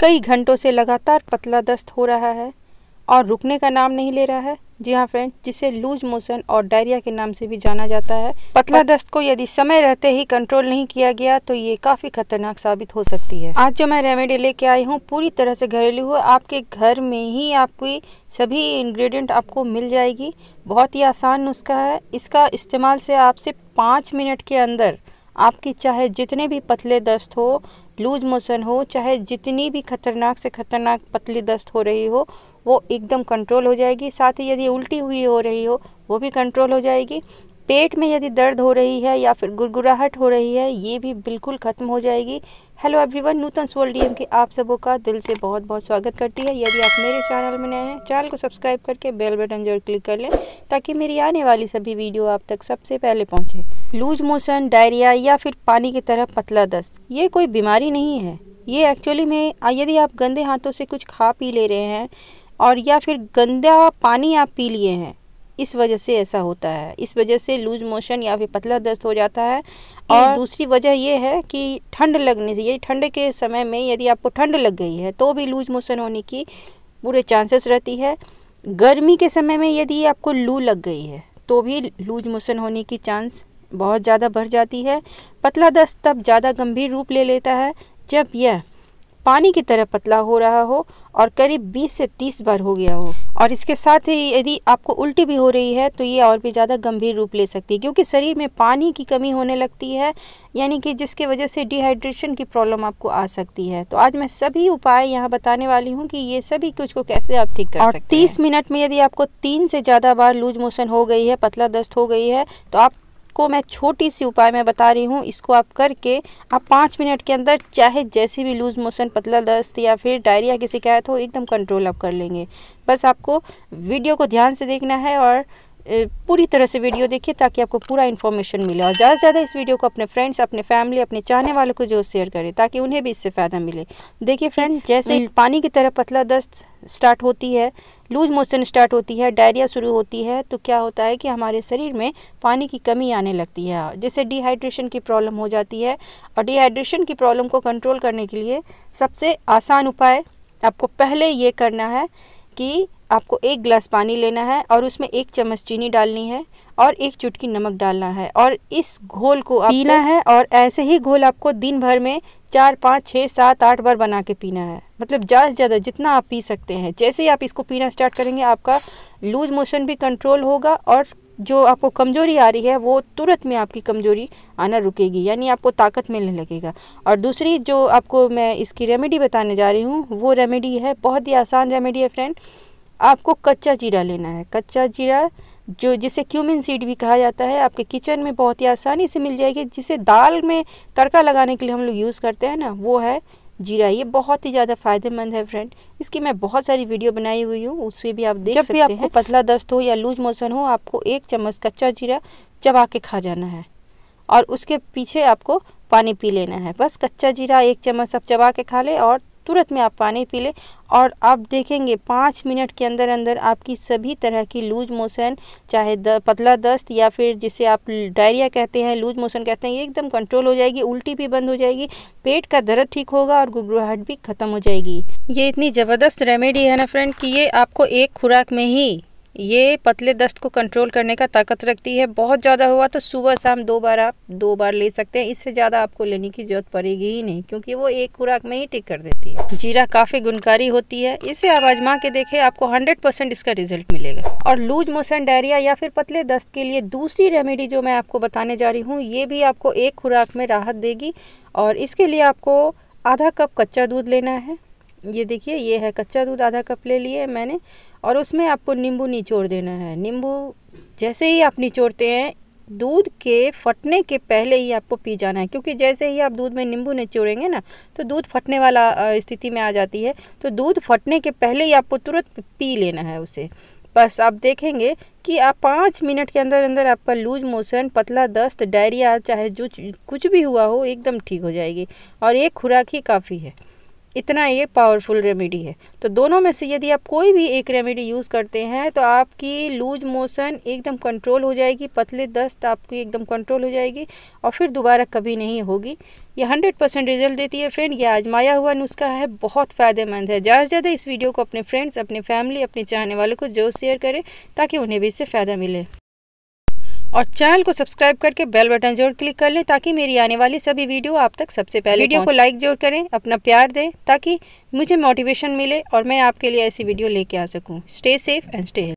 कई घंटों से लगातार पतला दस्त हो रहा है और रुकने का नाम नहीं ले रहा है जी हाँ फ्रेंड जिसे लूज मोशन और डायरिया के नाम से भी जाना जाता है पतला दस्त को यदि समय रहते ही कंट्रोल नहीं किया गया तो ये काफ़ी खतरनाक साबित हो सकती है आज जो मैं रेमेडी लेके आई हूँ पूरी तरह से घरेलू हुआ आपके घर में ही आपकी सभी इंग्रेडिएंट आपको मिल जाएगी बहुत ही आसान नुस्खा है इसका इस्तेमाल से आप सिर्फ पाँच मिनट के अंदर आपकी चाहे जितने भी पतले दस्त हो लूज मोशन हो चाहे जितनी भी खतरनाक से खतरनाक पतली दस्त हो रही हो वो एकदम कंट्रोल हो जाएगी साथ ही यदि उल्टी हुई हो रही हो वो भी कंट्रोल हो जाएगी पेट में यदि दर्द हो रही है या फिर गुरगुराहट हो रही है ये भी बिल्कुल ख़त्म हो जाएगी हेलो एवरीवन नूतन सोल डी के आप सबों का दिल से बहुत बहुत स्वागत करती है यदि आप मेरे चैनल में नए हैं चैनल को सब्सक्राइब करके बेल बटन जरूर क्लिक कर लें ताकि मेरी आने वाली सभी वीडियो आप तक सबसे पहले पहुँचे लूज मोशन डायरिया या फिर पानी की तरह पतला दस्त ये कोई बीमारी नहीं है ये एक्चुअली में यदि आप गंदे हाथों से कुछ खा पी ले रहे हैं और या फिर गंदा पानी आप पी लिए हैं इस वजह से ऐसा होता है इस वजह से लूज मोशन या फिर पतला दस्त हो जाता है और दूसरी वजह यह है कि ठंड लगने से ये ठंड के समय में यदि आपको ठंड लग गई है तो भी लूज मोशन होने की पूरे चांसेस रहती है गर्मी के समय में यदि आपको लू लग गई है तो भी लूज मोशन होने की चांस बहुत ज़्यादा बढ़ जाती है पतला दस्त तब ज़्यादा गंभीर रूप ले लेता है जब यह पानी की तरह पतला हो रहा हो और करीब 20 से 30 बार हो गया हो और इसके साथ ही यदि आपको उल्टी भी हो रही है तो ये और भी ज़्यादा गंभीर रूप ले सकती है क्योंकि शरीर में पानी की कमी होने लगती है यानी कि जिसके वजह से डिहाइड्रेशन की प्रॉब्लम आपको आ सकती है तो आज मैं सभी उपाय यहाँ बताने वाली हूँ कि ये सभी कुछ को कैसे आप ठीक कर और सकते तीस मिनट में यदि आपको तीन से ज़्यादा बार लूज मोशन हो गई है पतला दस्त हो गई है तो आप को मैं छोटी सी उपाय में बता रही हूँ इसको आप करके आप पाँच मिनट के अंदर चाहे जैसी भी लूज़ मोशन पतला दस्त या फिर डायरिया की शिकायत हो एकदम कंट्रोल आप कर लेंगे बस आपको वीडियो को ध्यान से देखना है और पूरी तरह से वीडियो देखिए ताकि आपको पूरा इन्फॉर्मेशन मिले और ज़्यादा से ज़्यादा इस वीडियो को अपने फ्रेंड्स अपने फैमिली अपने चाहने वालों को जो शेयर करें ताकि उन्हें भी इससे फ़ायदा मिले देखिए फ्रेंड जैसे पानी की तरह पतला दस्त स्टार्ट होती है लूज मोशन स्टार्ट होती है डायरिया शुरू होती है तो क्या होता है कि हमारे शरीर में पानी की कमी आने लगती है जिससे डिहाइड्रेशन की प्रॉब्लम हो जाती है और डिहाइड्रेशन की प्रॉब्लम को कंट्रोल करने के लिए सबसे आसान उपाय आपको पहले ये करना है कि आपको एक गिलास पानी लेना है और उसमें एक चम्मच चीनी डालनी है और एक चुटकी नमक डालना है और इस घोल को पीना है और ऐसे ही घोल आपको दिन भर में चार पाँच छः सात आठ बार बना के पीना है मतलब ज़्यादा से ज़्यादा जितना आप पी सकते हैं जैसे ही आप इसको पीना स्टार्ट करेंगे आपका लूज मोशन भी कंट्रोल होगा और जो आपको कमज़ोरी आ रही है वो तुरंत में आपकी कमज़ोरी आना रुकेगी यानी आपको ताकत मिलने लगेगा और दूसरी जो आपको मैं इसकी रेमेडी बताने जा रही हूँ वो रेमेडी है बहुत ही आसान रेमेडी है फ्रेंड आपको कच्चा जीरा लेना है कच्चा जीरा जो जिसे क्यूमिन सीड भी कहा जाता है आपके किचन में बहुत ही आसानी से मिल जाएगी जिसे दाल में तड़का लगाने के लिए हम लोग यूज़ करते हैं ना वो है जीरा ये बहुत ही ज़्यादा फायदेमंद है फ्रेंड इसकी मैं बहुत सारी वीडियो बनाई हुई हूँ उसमें भी आप देख जब सकते भी आपको पतला दस्त हो या लूज मोशन हो आपको एक चम्मच कच्चा जीरा चबा के खा जाना है और उसके पीछे आपको पानी पी लेना है बस कच्चा जीरा एक चम्मच सब चबा के खा ले और तुरंत में आप पानी पी लें और आप देखेंगे पाँच मिनट के अंदर अंदर आपकी सभी तरह की लूज मोशन चाहे द, पतला दस्त या फिर जिसे आप डायरिया कहते हैं लूज मोशन कहते हैं ये एकदम कंट्रोल हो जाएगी उल्टी भी बंद हो जाएगी पेट का दर्द ठीक होगा और गुबराहट भी ख़त्म हो जाएगी ये इतनी ज़बरदस्त रेमेडी है ना फ्रेंड कि ये आपको एक खुराक में ही ये पतले दस्त को कंट्रोल करने का ताकत रखती है बहुत ज़्यादा हुआ तो सुबह शाम दो बार आप दो बार ले सकते हैं इससे ज़्यादा आपको लेने की ज़रूरत पड़ेगी ही नहीं क्योंकि वो एक खुराक में ही टिक कर देती है जीरा काफ़ी गुणकारी होती है इसे आप आजमा के देखें आपको हंड्रेड परसेंट इसका रिजल्ट मिलेगा और लूज मोशन डायरिया या फिर पतले दस्त के लिए दूसरी रेमेडी जो मैं आपको बताने जा रही हूँ ये भी आपको एक खुराक में राहत देगी और इसके लिए आपको आधा कप कच्चा दूध लेना है ये देखिए ये है कच्चा दूध आधा कप ले लिए मैंने और उसमें आपको नींबू निचोड़ देना है नींबू जैसे ही आप निचोड़ते हैं दूध के फटने के पहले ही आपको पी जाना है क्योंकि जैसे ही आप दूध में नींबू निचोड़ेंगे ना तो दूध फटने वाला स्थिति में आ जाती है तो दूध फटने के पहले ही आपको तुरंत पी लेना है उसे बस आप देखेंगे कि आप पाँच मिनट के अंदर अंदर आपका लूज मोशन पतला दस्त डायरिया चाहे जो कुछ भी हुआ हो एकदम ठीक हो जाएगी और एक खुराक ही काफ़ी है इतना ये पावरफुल रेमेडी है तो दोनों में से यदि आप कोई भी एक रेमेडी यूज़ करते हैं तो आपकी लूज मोशन एकदम कंट्रोल हो जाएगी पतले दस्त आपकी एकदम कंट्रोल हो जाएगी और फिर दोबारा कभी नहीं होगी ये हंड्रेड परसेंट रिजल्ट देती है फ्रेंड ये आजमाया हुआ नुस्खा है बहुत फ़ायदेमंद है ज़्यादा से ज़्यादा इस वीडियो को अपने फ्रेंड्स अपने फैमिली अपने चाहने वालों को जो शेयर करें ताकि उन्हें भी इससे फ़ायदा मिले और चैनल को सब्सक्राइब करके बेल बटन जरूर क्लिक कर लें ताकि मेरी आने वाली सभी वीडियो आप तक सबसे पहले वीडियो को लाइक जरूर करें अपना प्यार दें ताकि मुझे मोटिवेशन मिले और मैं आपके लिए ऐसी वीडियो लेके आ सकूँ स्टे सेफ एंड स्टे